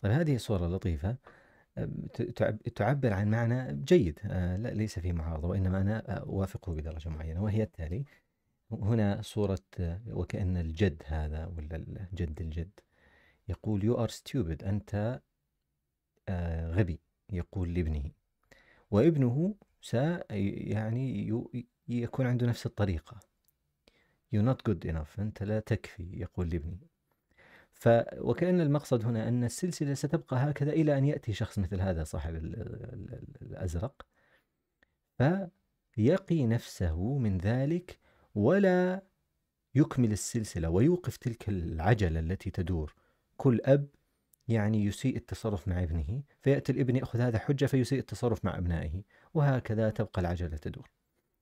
طيب هذه صورة لطيفة تعبر عن معنى جيد آه، لا ليس في معارضة وإنما أنا أوافقه بدرجة معينة وهي التالي هنا صورة وكأن الجد هذا ولا الجد الجد يقول you are stupid أنت آه، غبي يقول لابنه وابنه س يعني يكون عنده نفس الطريقة you're not good enough أنت لا تكفي يقول لابنه ف وكأن المقصد هنا أن السلسلة ستبقى هكذا إلى أن يأتي شخص مثل هذا صاحب الأزرق فيقي نفسه من ذلك ولا يكمل السلسلة ويوقف تلك العجلة التي تدور كل أب يعني يسيء التصرف مع ابنه فيأتي الابن يأخذ هذا حجة فيسيء التصرف مع أبنائه وهكذا تبقى العجلة تدور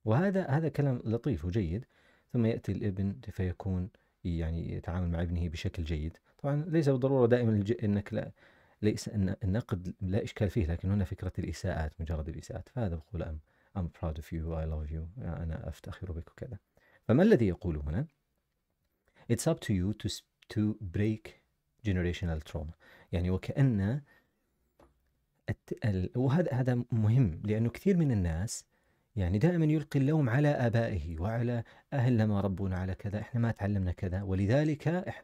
وهذا هذا كلام لطيف وجيد ثم يأتي الابن فيكون يعني يتعامل مع ابنه بشكل جيد طبعا ليس بالضروره دائما الج... انك لا ليس النقد لا اشكال فيه لكن هنا فكره الاساءات مجرد الاساءات فهذا بقول ام I'm proud of you I love you انا افتخر بك وكذا فما الذي يقول هنا It's up to you to to break generational trauma يعني وكأن الت... ال... وهذا هذا مهم لأنه كثير من الناس يعني دائما يلقي اللوم على آبائه وعلى اهلنا ما ربونا على كذا إحنا ما تعلمنا كذا ولذلك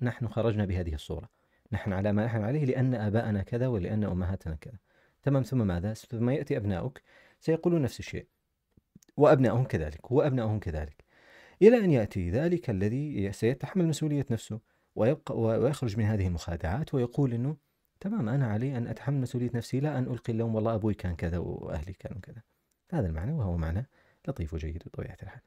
نحن خرجنا بهذه الصورة نحن على ما نحن عليه لأن آباءنا كذا ولأن أمهاتنا كذا تمام ثم ماذا ثم يأتي أبناؤك سيقولون نفس الشيء وأبناؤهم كذلك وأبناؤهم كذلك إلى أن يأتي ذلك الذي سيتحمل مسؤولية نفسه ويبقى ويخرج من هذه المخادعات ويقول أنه تمام أنا علي أن أتحمل مسؤولية نفسي لا أن ألقي اللوم والله أبوي كان كذا وأهلي كانوا كذا هذا المعنى وهو معنى لطيف وجيد بطبيعة الحال